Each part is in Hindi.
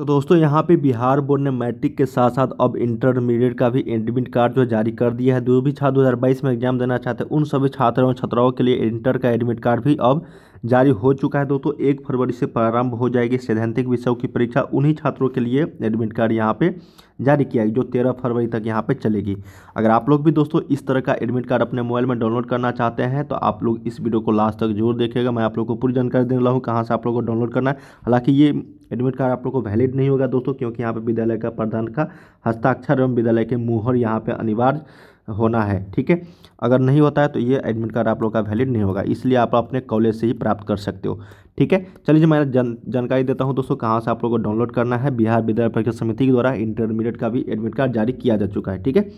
तो दोस्तों यहाँ पे बिहार बोर्ड ने मैट्रिक के साथ साथ अब इंटरमीडिएट का भी एडमिट कार्ड जो जारी कर दिया है जो भी छात्र 2022 में एग्जाम देना चाहते हैं उन सभी छात्रों और छात्राओं के लिए इंटर का एडमिट कार्ड भी अब जारी हो चुका है दोस्तों एक फरवरी से प्रारंभ हो जाएगी सैद्धांतिक विषयों की परीक्षा उन्हीं छात्रों के लिए एडमिट कार्ड यहाँ पे जारी किया है जो तेरह फरवरी तक यहाँ पे चलेगी अगर आप लोग भी दोस्तों इस तरह का एडमिट कार्ड अपने मोबाइल में डाउनलोड करना चाहते हैं तो आप लोग इस वीडियो को लास्ट तक जरूर देखेगा मैं आप लोग को पूरी जानकारी देने वाला हूँ कहाँ से आप लोग को डाउनलोड करना है हालांकि ये एडमिट कार्ड आप लोग को वैलिड नहीं होगा दोस्तों क्योंकि यहाँ पर विद्यालय का प्रधान का हस्ताक्षर एवं विद्यालय के मुहर यहाँ पर अनिवार्य होना है ठीक है अगर नहीं होता है तो ये एडमिट कार्ड आप लोग का वैलिड नहीं होगा इसलिए आप अपने कॉलेज से ही प्राप्त कर सकते हो ठीक है चलिए मैं जन जानकारी देता हूँ दोस्तों कहाँ से आप लोगों को डाउनलोड करना है बिहार विद्यालय परीक्षा समिति के द्वारा इंटरमीडिएट का भी एडमिट कार्ड जारी किया जा चुका है ठीक है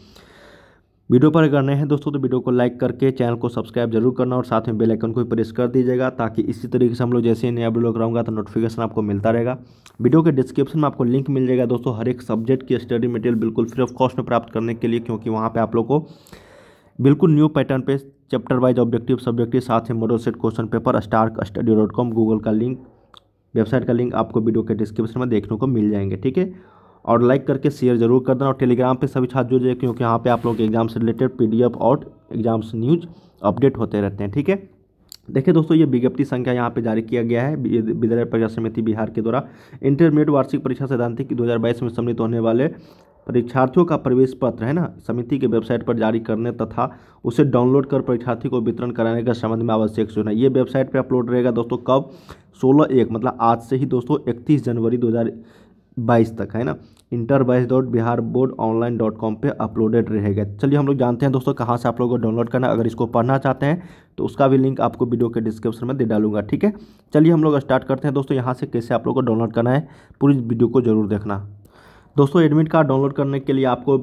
वीडियो पर अगर नए हैं दोस्तों तो वीडियो को लाइक करके चैनल को सब्सक्राइब जरूर करना और साथ में बेल आइकन को प्रेस कर दीजिएगा ताकि इसी तरीके से हम लोग जैसे ही नया वीडियो कराऊंगा तो नोटिफिकेशन आपको मिलता रहेगा वीडियो के डिस्क्रिप्शन में आपको लिंक मिल जाएगा दोस्तों हर एक सब्जेक्ट की स्टडी मटेरियल बिल्कुल फ्री ऑफ कॉस्ट में प्राप्त करने के लिए क्योंकि वहाँ पर आप लोग को बिल्कुल न्यू पैटर्न पे चैप्टर वाइज ऑब्जेक्टिव सब्जेक्टिव साथ ही model set question paper Stark study dot com Google का लिंक वेबसाइट का लिंक आपको वीडियो के डिस्क्रिप्शन में देखने को मिल जाएंगे ठीक है और लाइक करके शेयर जरूर कर देना और टेलीग्राम पे सभी छात्र जुड़ जाए क्योंकि यहाँ पे आप लोग के एग्जाम से रिलेटेड पीडीएफ और एग्जाम्स न्यूज अपडेट होते रहते हैं ठीक है देखिए दोस्तों ये विज्ञप्ति संख्या यहाँ पे जारी किया गया है विद्यालय परीक्षा समिति बिहार के द्वारा इंटरमीडिएट वार्षिक परीक्षा सैद्धांतिक बाईस में सम्मिलित होने वाले परीक्षार्थियों का प्रवेश पत्र है ना समिति के वेबसाइट पर जारी करने तथा उसे डाउनलोड कर परीक्षार्थी को वितरण कराने का संबंध में आवश्यक सूचना ये वेबसाइट पर अपलोड रहेगा दोस्तों कब सोलह एक मतलब आज से ही दोस्तों इकतीस जनवरी दो बाईस तक है ना इंटर बाइस dot Bihar board online dot com पर अपलोडेड रहेगा चलिए हम लोग जानते हैं दोस्तों कहाँ से आप लोगों को डाउनलोड करना अगर इसको पढ़ना चाहते हैं तो उसका भी लिंक आपको वीडियो के डिस्क्रिप्शन में दे डालूंगा ठीक है चलिए हम लोग स्टार्ट करते हैं दोस्तों यहाँ से कैसे आप लोग को डाउनलोड करना है पूरी वीडियो को जरूर देखना दोस्तों एडमिट कार्ड डाउनलोड करने के लिए आपको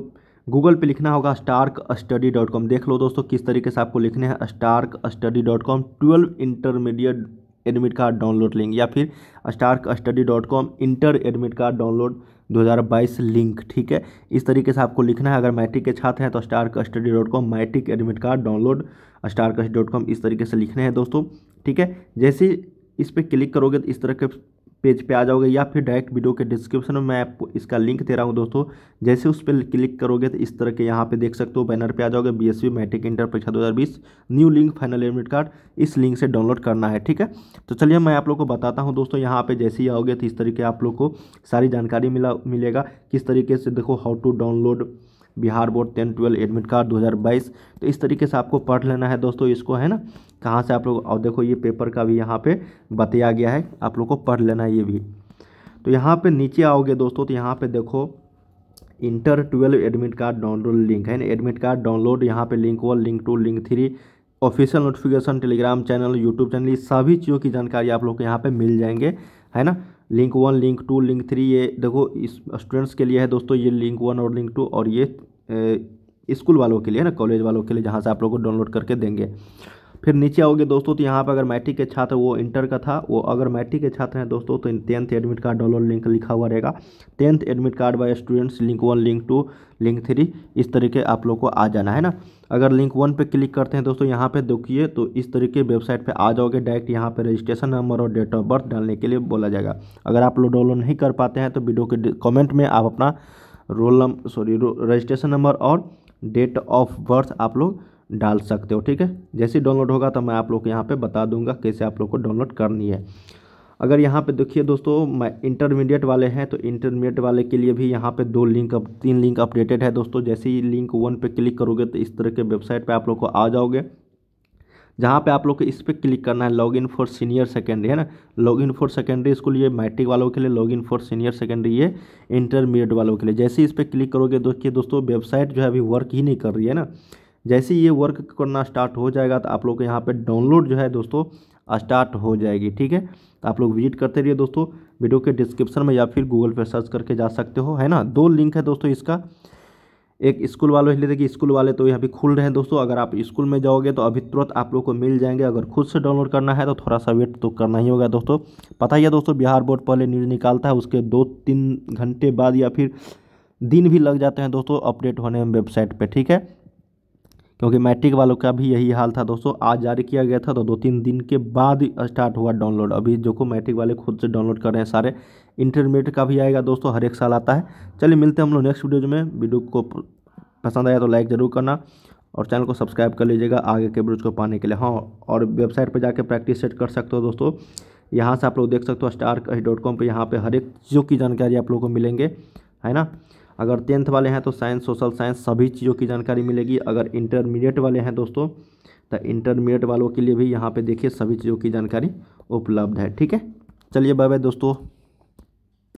गूगल पे लिखना होगा स्टार्क स्टडी डॉट कॉम देख लो दोस्तों किस तरीके से आपको लिखने हैं Stark study dot com twelve intermediate admit card download link या फिर Stark study dot com inter admit card download 2022 link ठीक है इस तरीके से आपको लिखना है अगर मैट्रिक के छात्र हैं तो Stark study dot com matric admit card download Stark dot com इस तरीके से लिखने हैं दोस्तों ठीक है जैसे इस पर क्लिक करोगे तो इस तरह के पेज पे आ जाओगे या फिर डायरेक्ट वीडियो के डिस्क्रिप्शन में मैं आपको इसका लिंक दे रहा हूँ दोस्तों जैसे उस पर क्लिक करोगे तो इस तरह के यहाँ पे देख सकते हो बैनर पे आ जाओगे बी एस मैट्रिक इंटर परीक्षा 2020 new link final admit card इस लिंक से डाउनलोड करना है ठीक है तो चलिए मैं आप लोग को बताता हूँ दोस्तों यहाँ पर जैसे ही आओगे तो इस तरीके आप लोग को सारी जानकारी मिला मिलेगा किस तरीके से देखो how to download Bihar board ten twelve admit card 2022 तो इस तरीके से आपको पढ़ लेना है दोस्तों इसको है ना कहाँ से आप लोग और देखो ये पेपर का भी यहाँ पे बताया गया है आप लोग को पढ़ लेना है ये भी तो यहाँ पे नीचे आओगे दोस्तों तो यहाँ पे देखो inter twelve admit card download link है ना एडमिट कार्ड डाउनलोड यहाँ पे link one link two link three official notification Telegram channel YouTube channel ये सभी चीज़ों की जानकारी आप लोग को यहाँ पे मिल जाएंगे है ना link one link two link three ये देखो इस स्टूडेंट्स के लिए है दोस्तों ये लिंक वन और लिंक टू और ये स्कूल वालों के लिए ना कॉलेज वालों के लिए जहाँ से आप लोग को डाउनलोड करके देंगे फिर नीचे आओगे दोस्तों तो यहाँ पर अगर मैट्रिक के छात्र वो इंटर का था वो अगर मैट्रिक के छात्र हैं दोस्तों तो tenth admit card download link लिखा हुआ रहेगा tenth admit card by students link one link two link three इस तरीके आप लोग को आ जाना है ना अगर लिंक वन पे क्लिक करते हैं दोस्तों यहाँ पे देखिए तो इस तरीके वेबसाइट पे आ जाओगे डायरेक्ट यहाँ पे रजिस्ट्रेशन नंबर और डेट ऑफ बर्थ डालने के लिए बोला जाएगा अगर आप लोग डाउनलोड नहीं कर पाते हैं तो वीडियो के कमेंट में आप अपना roll number sorry registration number और डेट ऑफ बर्थ आप लोग डाल सकते हो ठीक है जैसे ही डाउनलोड होगा तो मैं आप लोग को यहाँ पे बता दूंगा कैसे आप लोग को डाउनलोड करनी है अगर यहाँ पे देखिए दोस्तों मैं इंटरमीडिएट वाले हैं तो इंटरमीडिएट वाले के लिए भी यहाँ पे दो लिंक अप तीन लिंक अपडेटेड है दोस्तों जैसे ही लिंक वन पे क्लिक करोगे तो इस तरह के वेबसाइट पे आप लोग को आ जाओगे जहाँ पे आप लोग को इस पर क्लिक करना है log in for senior secondary है ना log in for secondary school ये मैट्रिक वालों के लिए log in for senior secondary ये इंटरमीडिएट वालों के लिए जैसे ही इस पर क्लिक करोगे देखिए दोस्तों वेबसाइट जो है अभी वर्क ही नहीं कर रही है ना जैसे ये वर्क करना स्टार्ट हो जाएगा तो आप लोग को यहाँ पर डाउनलोड जो है दोस्तों स्टार्ट हो जाएगी ठीक है तो आप लोग विजिट करते रहिए दोस्तों वीडियो के डिस्क्रिप्शन में या फिर गूगल पे सर्च करके जा सकते हो है ना दो लिंक है दोस्तों इसका एक स्कूल वालों इसलिए देखिए स्कूल वाले तो यहाँ पे खुल रहे हैं दोस्तों अगर आप स्कूल में जाओगे तो अभी तुरंत आप लोग को मिल जाएंगे अगर खुद से डाउनलोड करना है तो थोड़ा सा वेट तो करना ही होगा दोस्तों पता ही है दोस्तों बिहार बोर्ड पहले न्यूज़ निकालता है उसके दो तीन घंटे बाद या फिर दिन भी लग जाते हैं दोस्तों अपडेट होने में वेबसाइट पर ठीक है क्योंकि मैट्रिक वालों का भी यही हाल था दोस्तों आज जारी किया गया था तो दो तीन दिन के बाद स्टार्ट हुआ डाउनलोड अभी जो को मैट्रिक वाले खुद से डाउनलोड कर रहे हैं सारे इंटरमीडिएट का भी आएगा दोस्तों हर एक साल आता है चलिए मिलते हैं हम लोग नेक्स्ट वीडियो में वीडियो को पसंद आया तो लाइक ज़रूर करना और चैनल को सब्सक्राइब कर लीजिएगा आगे के ब्रिज को पाने के लिए हाँ और वेबसाइट पर जाकर प्रैक्टिस सेट कर सकते हो दोस्तों यहाँ से आप लोग देख सकते हो स्टार डॉट कॉम पर यहाँ पर हर एक चीज़ों की जानकारी आप लोग को मिलेंगे है ना अगर टेंथ वाले हैं तो साइंस सोशल साइंस सभी चीज़ों की जानकारी मिलेगी अगर इंटरमीडिएट वाले हैं दोस्तों तो इंटरमीडिएट वालों के लिए भी यहाँ पे देखिए सभी चीज़ों की जानकारी उपलब्ध है ठीक है चलिए बाय बाय दोस्तों